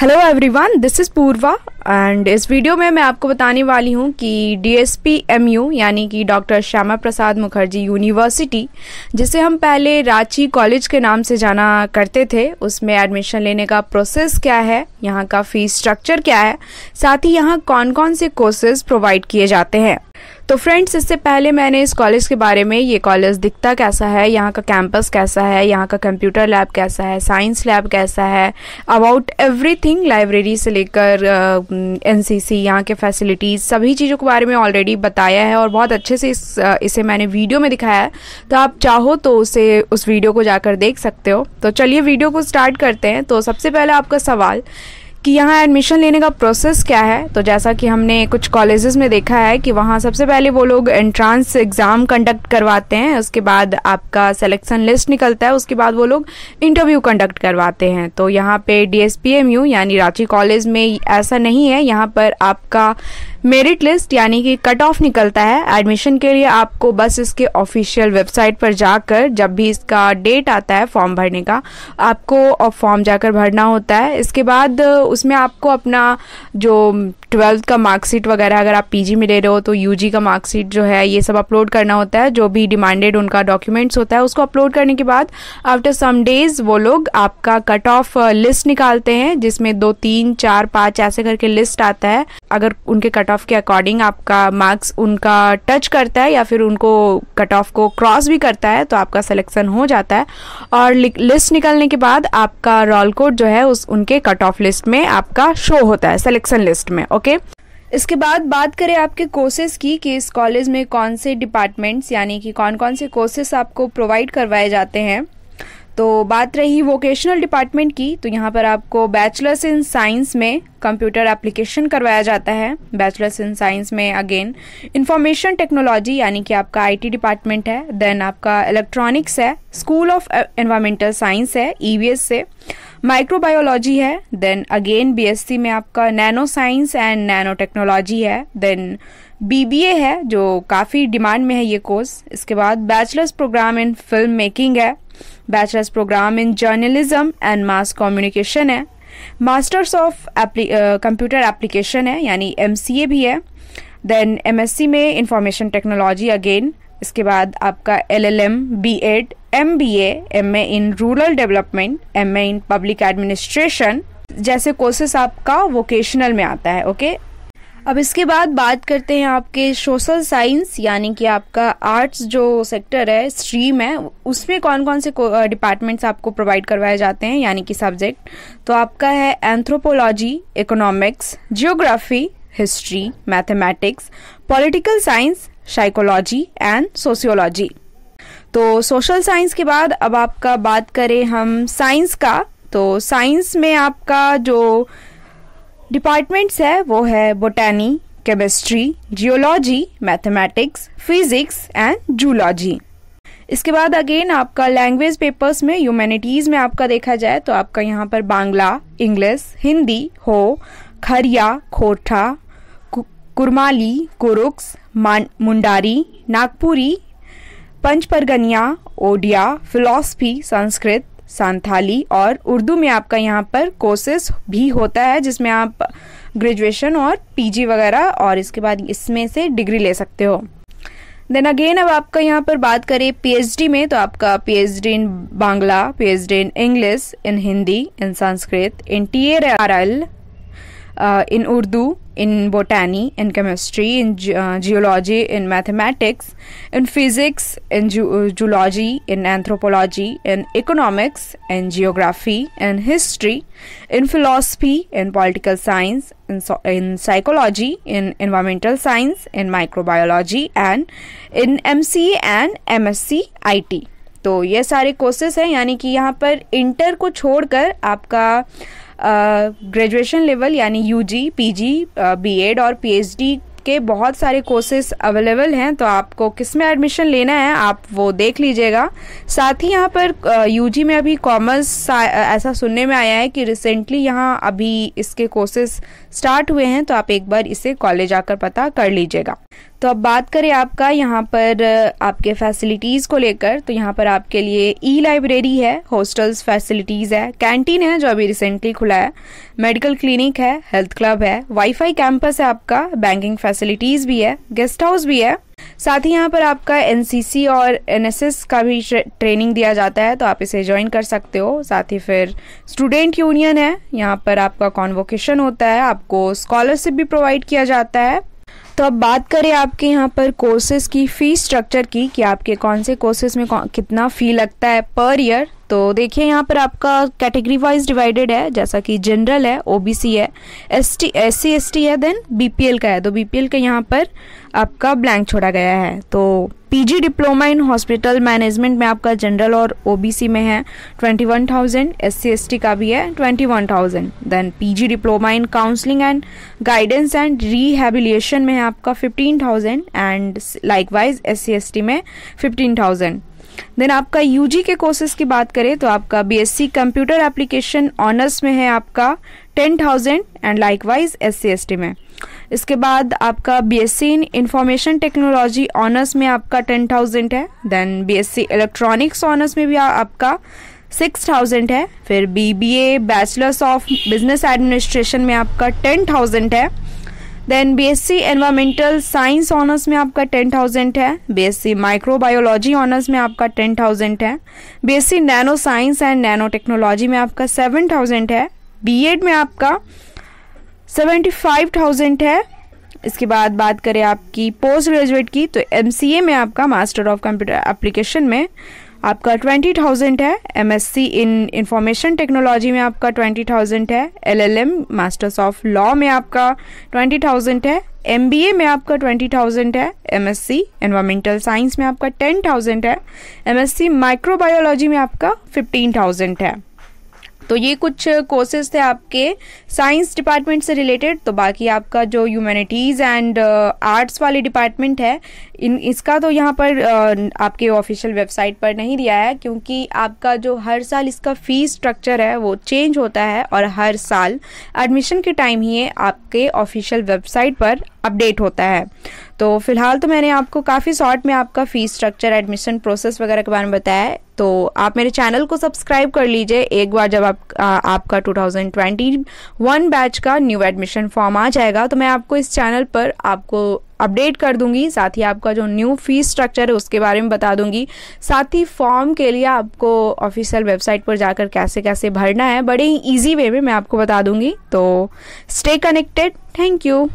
Hello everyone this is Purva and इस video में मैं आपको बताने वाली हूँ कि डीएसपी एमयू यानी कि डॉक्टर श्यामा प्रसाद मुखर्जी यूनिवर्सिटी जिसे हम पहले रांची कॉलेज के नाम से जाना करते थे उसमें एडमिशन लेने का प्रोसेस क्या है यहाँ का फीस स्ट्रक्चर क्या है साथ ही यहाँ कौन कौन से कोर्सेज प्रोवाइड किए जाते हैं तो फ्रेंड्स इससे पहले मैंने इस कॉलेज के बारे में ये कॉलेज दिखता कैसा है यहाँ का कैंपस कैसा है यहाँ का कंप्यूटर लैब कैसा है साइंस लैब कैसा है अबाउट एवरीथिंग लाइब्रेरी से लेकर एन सी सी यहाँ के फैसिलिटीज़ सभी चीज़ों के बारे में ऑलरेडी बताया है और बहुत अच्छे से इस इसे मैंने वीडियो में दिखाया है तो आप चाहो तो उसे उस वीडियो को जाकर देख सकते हो तो चलिए वीडियो को स्टार्ट करते हैं तो सबसे पहले आपका सवाल कि यहाँ एडमिशन लेने का प्रोसेस क्या है तो जैसा कि हमने कुछ कॉलेजेस में देखा है कि वहाँ सबसे पहले वो लोग एंट्रांस एग्ज़ाम कंडक्ट करवाते हैं उसके बाद आपका सिलेक्शन लिस्ट निकलता है उसके बाद वो लोग इंटरव्यू कंडक्ट करवाते हैं तो यहाँ पे डी यानी रांची कॉलेज में ऐसा नहीं है यहाँ पर आपका मेरिट लिस्ट यानी कि कट ऑफ निकलता है एडमिशन के लिए आपको बस इसके ऑफिशियल वेबसाइट पर जाकर जब भी इसका डेट आता है फॉर्म भरने का आपको फॉर्म जाकर भरना होता है इसके बाद उसमें आपको अपना जो ट्वेल्थ का मार्कशीट वगैरह अगर आप पीजी में ले रहे हो तो यूजी का मार्कशीट जो है ये सब अपलोड करना होता है जो भी डिमांडेड उनका डॉक्यूमेंट्स होता है उसको अपलोड करने के बाद आफ्टर सम डेज वो लोग आपका कट ऑफ लिस्ट निकालते हैं जिसमें दो तीन चार पांच ऐसे करके लिस्ट आता है अगर उनके कट ऑफ के अकॉर्डिंग आपका मार्क्स उनका टच करता है या फिर उनको कट ऑफ को क्रॉस भी करता है तो आपका सिलेक्शन हो जाता है और लिस्ट निकलने के बाद आपका रोल कोड जो है उस उनके कट ऑफ लिस्ट में आपका शो होता है सिलेक्शन लिस्ट में ओके ओके इसके बाद बात करें आपके कोर्सेज की कि इस कॉलेज में कौन से डिपार्टमेंट्स यानी कि कौन कौन से कोर्सेस आपको प्रोवाइड करवाए जाते हैं तो बात रही वोकेशनल डिपार्टमेंट की तो यहाँ पर आपको बैचलर्स इन साइंस में कंप्यूटर एप्लीकेशन करवाया जाता है बैचलर्स इन साइंस में अगेन इंफॉर्मेशन टेक्नोलॉजी यानी कि आपका आईटी डिपार्टमेंट है देन आपका इलेक्ट्रॉनिक्स है स्कूल ऑफ एनवायरमेंटल साइंस है ईवीएस e से माइक्रोबायोलॉजी है देन अगेन बीएससी में आपका nano science and nano technology है देन बीबीए है जो काफ़ी डिमांड में है ये कोर्स इसके बाद bachelors program in film making है bachelors program in journalism and mass communication है मास्टर्स ऑफ कंप्यूटर एप्लीकेशन है यानी एम भी है देन एम में इंफॉर्मेशन टेक्नोलॉजी अगेन इसके बाद आपका L L M B Ed M B M A in rural development M A in public administration जैसे कोर्सेस आपका वोकेशनल में आता है ओके अब इसके बाद बात करते हैं आपके सोशल साइंस यानी कि आपका आर्ट्स जो सेक्टर है स्ट्रीम है उसमें कौन कौन से डिपार्टमेंट्स आपको प्रोवाइड करवाए जाते हैं यानी कि सब्जेक्ट तो आपका है anthropology economics geography history mathematics political science psychology and sociology तो सोशल साइंस के बाद अब आपका बात करें हम साइंस का तो साइंस में आपका जो डिपार्टमेंट्स है वो है botany chemistry geology mathematics physics and zoology इसके बाद अगेन आपका लैंग्वेज पेपर्स में ह्यूमैनिटीज़ में आपका देखा जाए तो आपका यहाँ पर बांग्ला इंग्लिश हिंदी हो खरिया खोटा कुरमाली कुरुक्स मुंडारी नागपुरी पंचपरगनिया ओडिया फिलॉसफी संस्कृत सांथाली और उर्दू में आपका यहाँ पर कोर्सेस भी होता है जिसमें आप ग्रेजुएशन और पीजी वगैरह और इसके बाद इसमें से डिग्री ले सकते हो देन अगेन अब आपका यहाँ पर बात करें पीएचडी में तो आपका PhD in Bangla PhD in English in Hindi in Sanskrit in T R in Urdu in botany, in chemistry, in ge- uh, geology, in mathematics, in physics, in ge- geology in anthropology, in economics, in geography, in history, in philosophy, in political science, in, so- in psychology, in environmental science, in microbiology, and in mc and MSc IT. तो ये सारे courses हैं यानी कि यहाँ पर inter को छोड़कर आपका ग्रेजुएशन लेवल यानी जी बी एड और पी एच डी के बहुत सारे कोर्सेस अवेलेबल हैं तो आपको किस में एडमिशन लेना है आप वो देख लीजिएगा साथ ही यहाँ पर यू जी में अभी कॉमर्स ऐसा सुनने में आया है कि रिसेंटली यहाँ अभी इसके कोर्सेस स्टार्ट हुए हैं तो आप एक बार इसे कॉलेज आकर पता कर लीजिएगा तो अब बात करें आपका यहाँ पर आपके फैसिलिटीज़ को लेकर तो यहाँ पर आपके लिए ई लाइब्रेरी है हॉस्टल्स फैसिलिटीज़ है कैंटीन है जो अभी रिसेंटली खुला है मेडिकल क्लिनिक है हेल्थ क्लब है वाईफाई कैंपस है आपका बैंकिंग फैसिलिटीज़ भी है गेस्ट हाउस भी है साथ ही यहाँ पर आपका एन और एन का भी ट्रेनिंग दिया जाता है तो आप इसे ज्वाइन कर सकते हो साथ ही फिर स्टूडेंट यूनियन है यहाँ पर आपका कॉन्वोकेशन होता है आपको स्कॉलरशिप भी प्रोवाइड किया जाता है तो अब बात करें आपके यहाँ पर कोर्सेज की फ़ी स्ट्रक्चर की कि आपके कौन से कोर्सेज में कितना फ़ी लगता है पर ईयर तो देखिए यहाँ पर आपका कैटेगरी वाइज डिवाइडेड है जैसा कि जनरल है ओबीसी है S T S C S T है देन बीपीएल का है तो बीपीएल का यहाँ पर आपका ब्लैंक छोड़ा गया है तो PG diploma in hospital management में आपका जनरल और ओबीसी में है twenty one thousand S C S T का भी है twenty one thousand then PG diploma in counselling and guidance and rehabilitation में है आपका fifteen thousand and likewise S C S T में फिफ्टीन थाउजेंड देन आपका UG के courses की बात करें तो आपका बीएससी कंप्यूटर एप्लीकेशन ऑनर्स में है आपका ten thousand and likewise S C में इसके बाद आपका B S C in information technology honours में आपका टेन थाउजेंड है then B S C electronics honours में भी आ, आपका सिक्स थाउजेंड है फिर B B A bachelors of business administration में आपका टेन थाउजेंड है then BSc environmental science honours में आपका टेन थाउजेंड है बीएससी माइक्रोबायोलॉजी ऑनर्स में आपका टेन थाउजेंड है BSc nano science and nano technology में आपका सेवन थाउजेंड है बी एड में आपका सेवेंटी फाइव थाउजेंड है इसके बाद बात करें आपकी पोस्ट ग्रेजुएट की तो एम सी ए में आपका मास्टर ऑफ कंप्यूटर एप्लीकेशन में आपका ट्वेंटी थाउजेंड है M S C in information technology में आपका ट्वेंटी थाउजेंड है L L M masters of law में आपका ट्वेंटी थाउजेंड है एम बी ए में आपका ट्वेंटी थाउजेंड है M S C environmental science में आपका टेन थाउजेंड है एम एस सी माइक्रोबायोलॉजी में आपका फिफ्टीन थाउजेंड है तो ये कुछ कोर्सेज थे आपके साइंस डिपार्टमेंट से रिलेटेड तो बाकी आपका जो ह्यूमैनिटीज़ एंड आर्ट्स वाले डिपार्टमेंट है इन इसका तो यहाँ पर uh, आपके ऑफिशियल वेबसाइट पर नहीं दिया है क्योंकि आपका जो हर साल इसका फ़ीस स्ट्रक्चर है वो चेंज होता है और हर साल एडमिशन के टाइम ही आपके ऑफिशियल वेबसाइट पर अपडेट होता है तो फिलहाल तो मैंने आपको काफ़ी शॉर्ट में आपका फ़ीस स्ट्रक्चर एडमिशन प्रोसेस वगैरह के बारे में बताया है तो आप मेरे चैनल को सब्सक्राइब कर लीजिए एक बार जब आप आ, आपका 2021 बैच का न्यू एडमिशन फॉर्म आ जाएगा तो मैं आपको इस चैनल पर आपको अपडेट कर दूंगी साथ ही आपका जो न्यू फीस स्ट्रक्चर है उसके बारे में बता दूंगी साथ ही फॉर्म के लिए आपको ऑफिशियल वेबसाइट पर जाकर कैसे कैसे भरना है बड़े ही ईजी वे में मैं आपको बता दूंगी तो स्टे कनेक्टेड थैंक यू